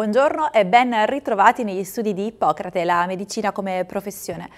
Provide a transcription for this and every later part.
buongiorno e ben ritrovati negli studi di Ippocrate, la medicina come professione.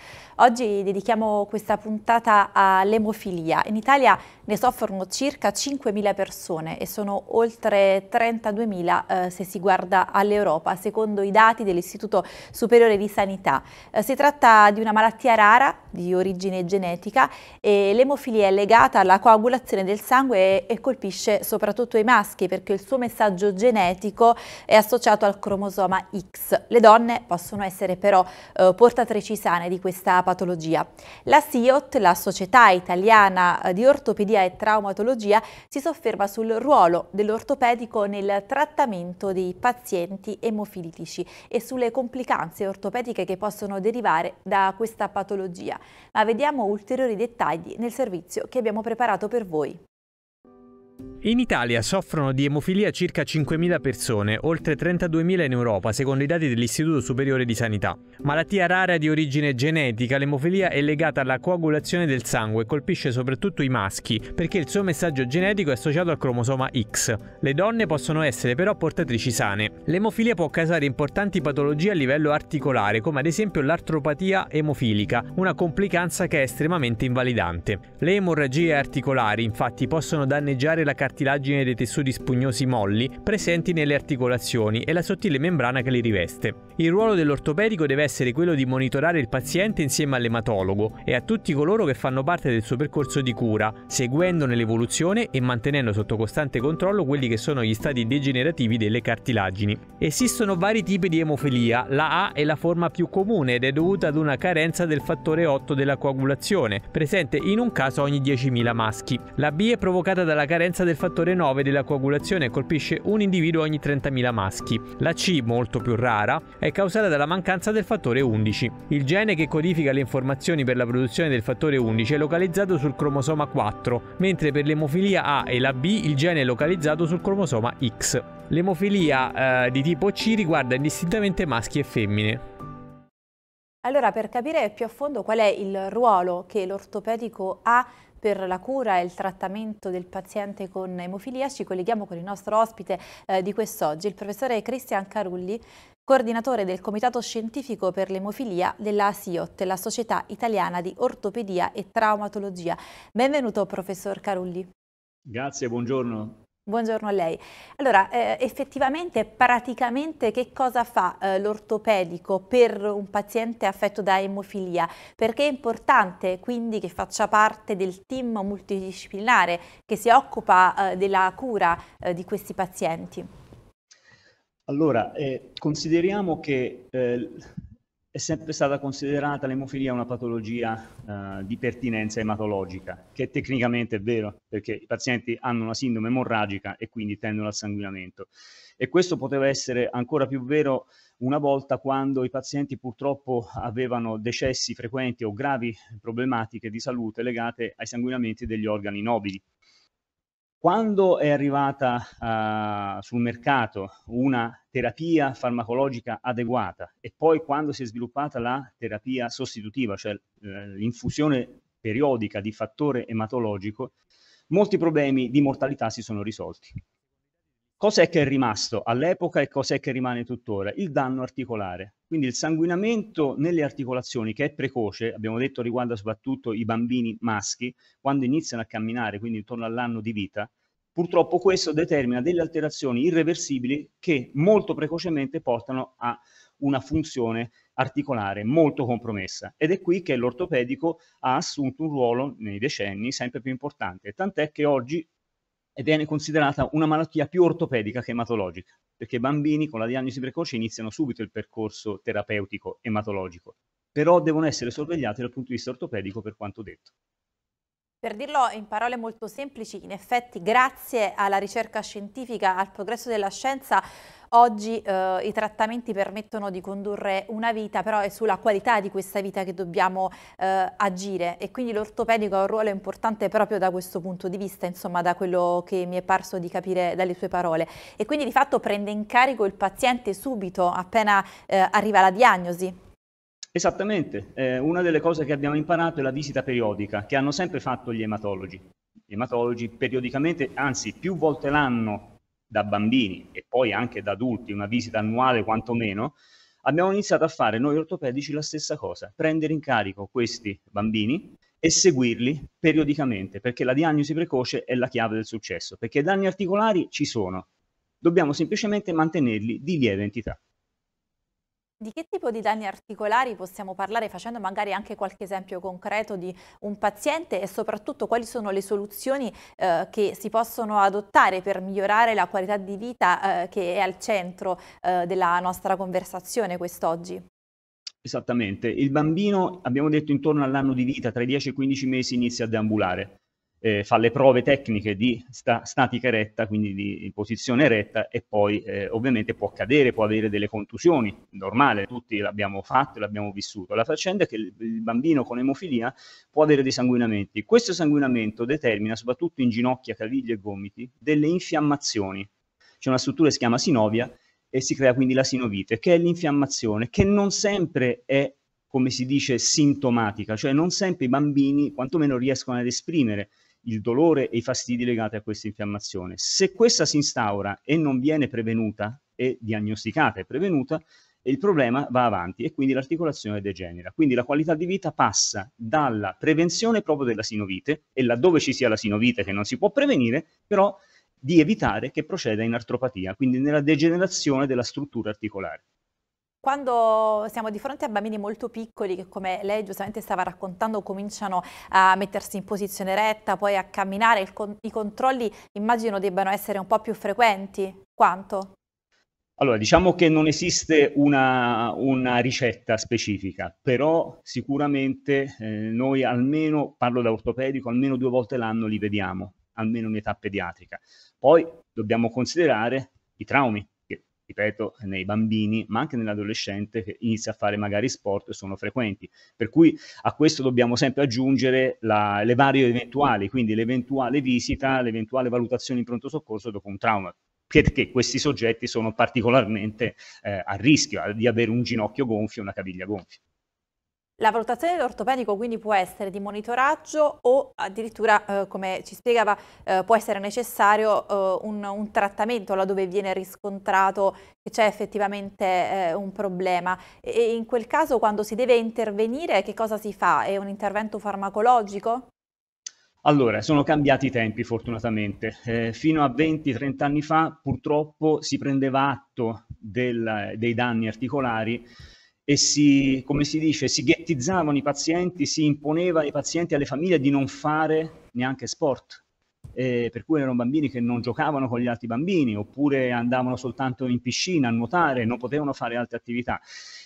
Oggi dedichiamo questa puntata all'emofilia. In Italia ne soffrono circa 5.000 persone e sono oltre 32.000 eh, se si guarda all'Europa, secondo i dati dell'Istituto Superiore di Sanità. Eh, si tratta di una malattia rara di origine genetica e l'emofilia è legata alla coagulazione del sangue e, e colpisce soprattutto i maschi perché il suo messaggio genetico è associato al cromosoma X. Le donne possono essere però eh, portatrici sane di questa patologia patologia. La SIOT, la Società Italiana eh, di Ortopedia e Traumatologia, si sofferma sul ruolo dell'ortopedico nel trattamento dei pazienti emofilitici e sulle complicanze ortopediche che possono derivare da questa patologia. Ma vediamo ulteriori dettagli nel servizio che abbiamo preparato per voi. In Italia soffrono di emofilia circa 5.000 persone, oltre 32.000 in Europa, secondo i dati dell'Istituto Superiore di Sanità. Malattia rara di origine genetica, l'emofilia è legata alla coagulazione del sangue e colpisce soprattutto i maschi, perché il suo messaggio genetico è associato al cromosoma X. Le donne possono essere però portatrici sane. L'emofilia può causare importanti patologie a livello articolare, come ad esempio l'artropatia emofilica, una complicanza che è estremamente invalidante. Le emorragie articolari, infatti, possono danneggiare rigenerare la cartilagine dei tessuti spugnosi molli presenti nelle articolazioni e la sottile membrana che li riveste. Il ruolo dell'ortopedico deve essere quello di monitorare il paziente insieme all'ematologo e a tutti coloro che fanno parte del suo percorso di cura, seguendone l'evoluzione e mantenendo sotto costante controllo quelli che sono gli stati degenerativi delle cartilagini. Esistono vari tipi di emofilia, la A è la forma più comune ed è dovuta ad una carenza del fattore 8 della coagulazione, presente in un caso ogni 10.000 maschi. La B è provocata dalla carenza del fattore 9 della coagulazione e colpisce un individuo ogni 30.000 maschi. La C, molto più rara, è causata dalla mancanza del fattore 11. Il gene che codifica le informazioni per la produzione del fattore 11 è localizzato sul cromosoma 4, mentre per l'emofilia A e la B il gene è localizzato sul cromosoma X. L'emofilia eh, di tipo C riguarda indistintamente maschi e femmine. Allora, per capire più a fondo qual è il ruolo che l'ortopedico ha per la cura e il trattamento del paziente con emofilia, ci colleghiamo con il nostro ospite eh, di quest'oggi, il professore Cristian Carulli, coordinatore del Comitato Scientifico per l'Emofilia della SIOT, la Società Italiana di Ortopedia e Traumatologia. Benvenuto, professor Carulli. Grazie, buongiorno. Buongiorno a lei. Allora, eh, effettivamente, praticamente che cosa fa eh, l'ortopedico per un paziente affetto da emofilia? Perché è importante quindi che faccia parte del team multidisciplinare che si occupa eh, della cura eh, di questi pazienti? Allora, eh, consideriamo che eh, è sempre stata considerata l'emofilia una patologia eh, di pertinenza ematologica, che tecnicamente è vero, perché i pazienti hanno una sindrome emorragica e quindi tendono al sanguinamento. E questo poteva essere ancora più vero una volta quando i pazienti purtroppo avevano decessi frequenti o gravi problematiche di salute legate ai sanguinamenti degli organi nobili. Quando è arrivata uh, sul mercato una terapia farmacologica adeguata e poi quando si è sviluppata la terapia sostitutiva, cioè eh, l'infusione periodica di fattore ematologico, molti problemi di mortalità si sono risolti. Cos'è che è rimasto all'epoca e cos'è che rimane tuttora? Il danno articolare. Quindi il sanguinamento nelle articolazioni, che è precoce, abbiamo detto riguarda soprattutto i bambini maschi, quando iniziano a camminare, quindi intorno all'anno di vita, purtroppo questo determina delle alterazioni irreversibili che molto precocemente portano a una funzione articolare molto compromessa ed è qui che l'ortopedico ha assunto un ruolo nei decenni sempre più importante, tant'è che oggi e viene considerata una malattia più ortopedica che ematologica, perché i bambini con la diagnosi precoce iniziano subito il percorso terapeutico ematologico, però devono essere sorvegliati dal punto di vista ortopedico per quanto detto. Per dirlo in parole molto semplici, in effetti grazie alla ricerca scientifica, al progresso della scienza, oggi eh, i trattamenti permettono di condurre una vita, però è sulla qualità di questa vita che dobbiamo eh, agire e quindi l'ortopedico ha un ruolo importante proprio da questo punto di vista, insomma da quello che mi è parso di capire dalle sue parole. E quindi di fatto prende in carico il paziente subito, appena eh, arriva la diagnosi. Esattamente, eh, una delle cose che abbiamo imparato è la visita periodica, che hanno sempre fatto gli ematologi. Gli ematologi periodicamente, anzi più volte l'anno da bambini e poi anche da adulti, una visita annuale quantomeno, abbiamo iniziato a fare noi ortopedici la stessa cosa, prendere in carico questi bambini e seguirli periodicamente, perché la diagnosi precoce è la chiave del successo, perché danni articolari ci sono, dobbiamo semplicemente mantenerli di lieve entità. Di che tipo di danni articolari possiamo parlare facendo magari anche qualche esempio concreto di un paziente e soprattutto quali sono le soluzioni eh, che si possono adottare per migliorare la qualità di vita eh, che è al centro eh, della nostra conversazione quest'oggi? Esattamente, il bambino abbiamo detto intorno all'anno di vita, tra i 10 e i 15 mesi inizia a deambulare eh, fa le prove tecniche di sta, statica eretta, quindi di posizione eretta, e poi eh, ovviamente può cadere, può avere delle contusioni, normale, tutti l'abbiamo fatto, l'abbiamo vissuto. La faccenda è che il bambino con emofilia può avere dei sanguinamenti. Questo sanguinamento determina, soprattutto in ginocchia, caviglie e gomiti, delle infiammazioni. C'è una struttura che si chiama sinovia e si crea quindi la sinovite, che è l'infiammazione, che non sempre è come si dice, sintomatica, cioè non sempre i bambini quantomeno riescono ad esprimere il dolore e i fastidi legati a questa infiammazione. Se questa si instaura e non viene prevenuta e diagnosticata e prevenuta, il problema va avanti e quindi l'articolazione degenera. Quindi la qualità di vita passa dalla prevenzione proprio della sinovite e laddove ci sia la sinovite che non si può prevenire, però di evitare che proceda in artropatia, quindi nella degenerazione della struttura articolare. Quando siamo di fronte a bambini molto piccoli che come lei giustamente stava raccontando cominciano a mettersi in posizione retta, poi a camminare, con i controlli immagino debbano essere un po' più frequenti. Quanto? Allora, diciamo che non esiste una, una ricetta specifica, però sicuramente eh, noi almeno, parlo da ortopedico, almeno due volte l'anno li vediamo, almeno in età pediatrica. Poi dobbiamo considerare i traumi, ripeto, nei bambini, ma anche nell'adolescente che inizia a fare magari sport che sono frequenti. Per cui a questo dobbiamo sempre aggiungere la, le varie eventuali, quindi l'eventuale visita, l'eventuale valutazione in pronto soccorso dopo un trauma. Perché questi soggetti sono particolarmente eh, a rischio eh, di avere un ginocchio gonfio, una caviglia gonfia. La valutazione dell'ortopedico quindi può essere di monitoraggio o addirittura, eh, come ci spiegava, eh, può essere necessario eh, un, un, trattamento laddove viene riscontrato che c'è effettivamente eh, un problema. E in quel caso quando si deve intervenire che cosa si fa? È un intervento farmacologico? Allora, sono cambiati i tempi fortunatamente. Eh, fino a 20-30 anni fa purtroppo si prendeva atto del, dei danni articolari e si, come si dice, si ghettizzavano i pazienti, si imponeva ai pazienti e alle famiglie di non fare neanche sport. Eh, per cui erano bambini che non giocavano con gli altri bambini oppure andavano soltanto in piscina a nuotare, non potevano fare altre attività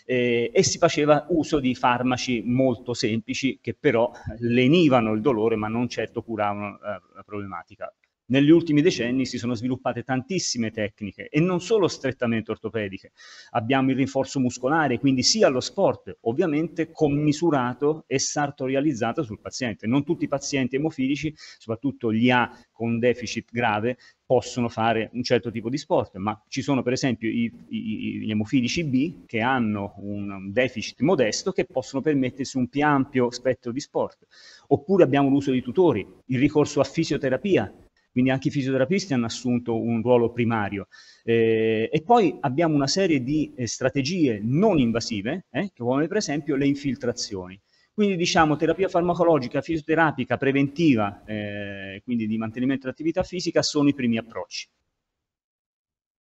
eh, e si faceva uso di farmaci molto semplici che però lenivano il dolore ma non certo curavano eh, la problematica negli ultimi decenni si sono sviluppate tantissime tecniche e non solo strettamente ortopediche. Abbiamo il rinforzo muscolare, quindi sì allo sport, ovviamente commisurato e sartorializzato sul paziente. Non tutti i pazienti emofilici, soprattutto gli A con deficit grave, possono fare un certo tipo di sport, ma ci sono per esempio i, i, gli emofilici B che hanno un deficit modesto che possono permettersi un più ampio spettro di sport. Oppure abbiamo l'uso di tutori, il ricorso a fisioterapia, quindi anche i fisioterapisti hanno assunto un ruolo primario. Eh, e poi abbiamo una serie di eh, strategie non invasive, eh, come per esempio le infiltrazioni. Quindi diciamo terapia farmacologica, fisioterapica, preventiva, eh, quindi di mantenimento dell'attività fisica sono i primi approcci.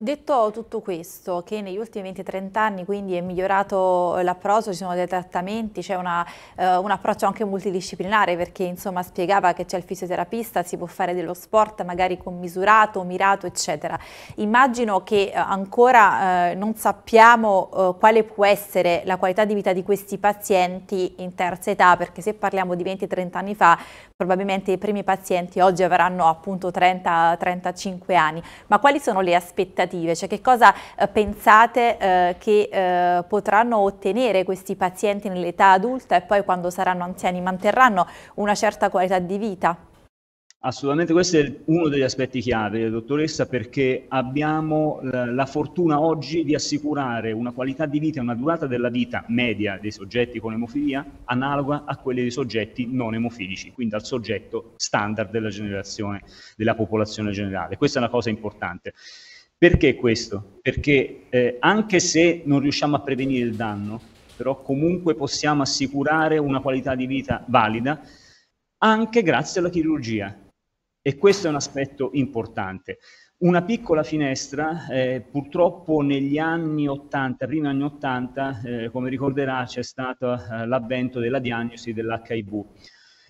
Detto tutto questo, che negli ultimi 20-30 anni quindi è migliorato l'approccio, ci sono dei trattamenti, c'è eh, un approccio anche multidisciplinare perché insomma spiegava che c'è il fisioterapista, si può fare dello sport magari commisurato, mirato eccetera. Immagino che eh, ancora eh, non sappiamo eh, quale può essere la qualità di vita di questi pazienti in terza età perché se parliamo di 20-30 anni fa probabilmente i primi pazienti oggi avranno appunto 30-35 anni, ma quali sono le aspettative? Cioè che cosa eh, pensate eh, che eh, potranno ottenere questi pazienti nell'età adulta e poi quando saranno anziani manterranno una certa qualità di vita? Assolutamente, questo è uno degli aspetti chiave, dottoressa, perché abbiamo eh, la fortuna oggi di assicurare una qualità di vita e una durata della vita media dei soggetti con emofilia analoga a quelle dei soggetti non emofilici, quindi al soggetto standard della generazione, della popolazione generale. Questa è una cosa importante. Perché questo? Perché eh, anche se non riusciamo a prevenire il danno, però comunque possiamo assicurare una qualità di vita valida anche grazie alla chirurgia, e questo è un aspetto importante. Una piccola finestra, eh, purtroppo negli anni 80, primi anni 80, eh, come ricorderà, c'è stato eh, l'avvento della diagnosi dell'HIV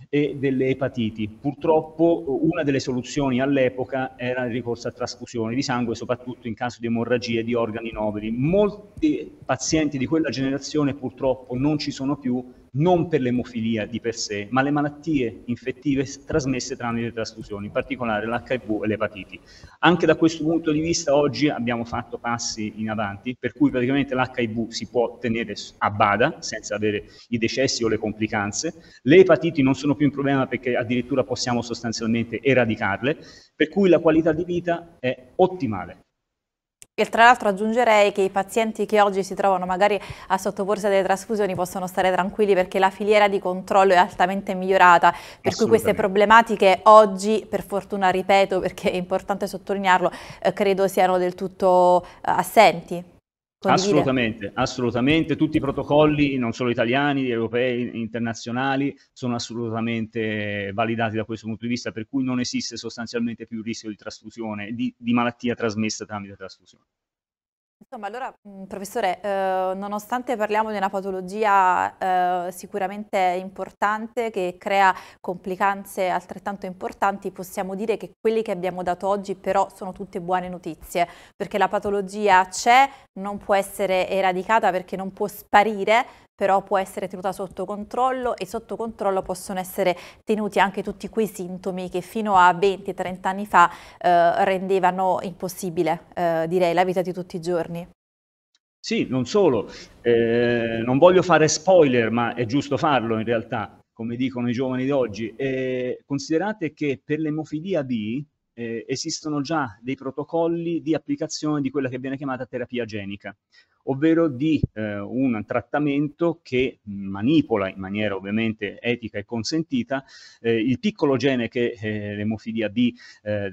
e delle epatiti. Purtroppo eh, una delle soluzioni all'epoca era il ricorso a trasfusioni di sangue, soprattutto in caso di emorragie di organi nobili. Molti pazienti di quella generazione purtroppo non ci sono più non per l'emofilia di per sé, ma le malattie infettive trasmesse tramite trasfusioni, in particolare l'HIV e l'epatiti. Anche da questo punto di vista oggi abbiamo fatto passi in avanti, per cui praticamente l'HIV si può tenere a bada senza avere i decessi o le complicanze, le epatiti non sono più un problema perché addirittura possiamo sostanzialmente eradicarle, per cui la qualità di vita è ottimale. E tra l'altro aggiungerei che i pazienti che oggi si trovano magari a sottoporsi a delle trasfusioni possono stare tranquilli perché la filiera di controllo è altamente migliorata, per cui queste problematiche oggi, per fortuna ripeto perché è importante sottolinearlo, eh, credo siano del tutto eh, assenti. Assolutamente, assolutamente, tutti i protocolli, non solo italiani, europei, internazionali, sono assolutamente validati da questo punto di vista, per cui non esiste sostanzialmente più il rischio di trasfusione, di, di malattia trasmessa tramite trasfusione. Ma allora, mm, professore, eh, nonostante parliamo di una patologia eh, sicuramente importante che crea complicanze altrettanto importanti, possiamo dire che quelli che abbiamo dato oggi però sono tutte buone notizie, perché la patologia c'è, non può essere eradicata perché non può sparire, però può essere tenuta sotto controllo e sotto controllo possono essere tenuti anche tutti quei sintomi che fino a 20-30 anni fa eh, rendevano impossibile, eh, direi, la vita di tutti i giorni. Sì, non solo. Eh, non voglio fare spoiler, ma è giusto farlo in realtà, come dicono i giovani di d'oggi. Eh, considerate che per l'emofilia B eh, esistono già dei protocolli di applicazione di quella che viene chiamata terapia genica ovvero di eh, un trattamento che manipola in maniera ovviamente etica e consentita eh, il piccolo gene che eh, l'emofilia D eh,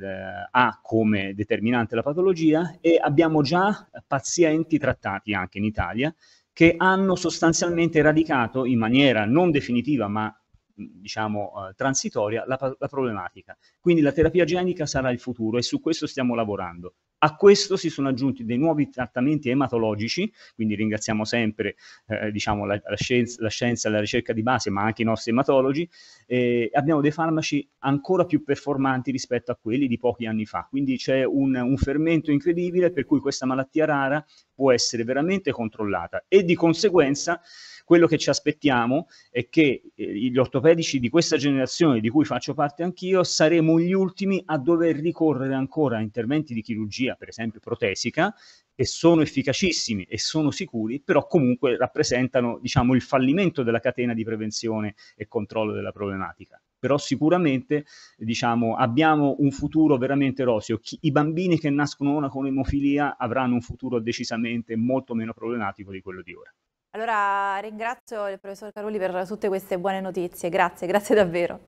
ha come determinante la patologia e abbiamo già pazienti trattati anche in Italia che hanno sostanzialmente eradicato in maniera non definitiva ma diciamo eh, transitoria la, la problematica. Quindi la terapia genica sarà il futuro e su questo stiamo lavorando. A questo si sono aggiunti dei nuovi trattamenti ematologici, quindi ringraziamo sempre eh, diciamo, la, la, scienza, la scienza e la ricerca di base, ma anche i nostri ematologi. Eh, abbiamo dei farmaci ancora più performanti rispetto a quelli di pochi anni fa. Quindi c'è un, un fermento incredibile per cui questa malattia rara può essere veramente controllata e di conseguenza quello che ci aspettiamo è che eh, gli ortopedici di questa generazione, di cui faccio parte anch'io, saremo gli ultimi a dover ricorrere ancora a interventi di chirurgia, per esempio protesica, che sono efficacissimi e sono sicuri, però comunque rappresentano diciamo, il fallimento della catena di prevenzione e controllo della problematica però sicuramente diciamo, abbiamo un futuro veramente roseo. Chi, I bambini che nascono ora con emofilia avranno un futuro decisamente molto meno problematico di quello di ora. Allora ringrazio il professor Caroli per tutte queste buone notizie, grazie, grazie davvero.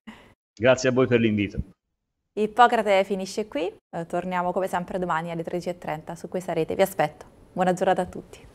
Grazie a voi per l'invito. Ippocrate finisce qui, eh, torniamo come sempre domani alle 13.30 su questa rete, vi aspetto. Buona giornata a tutti.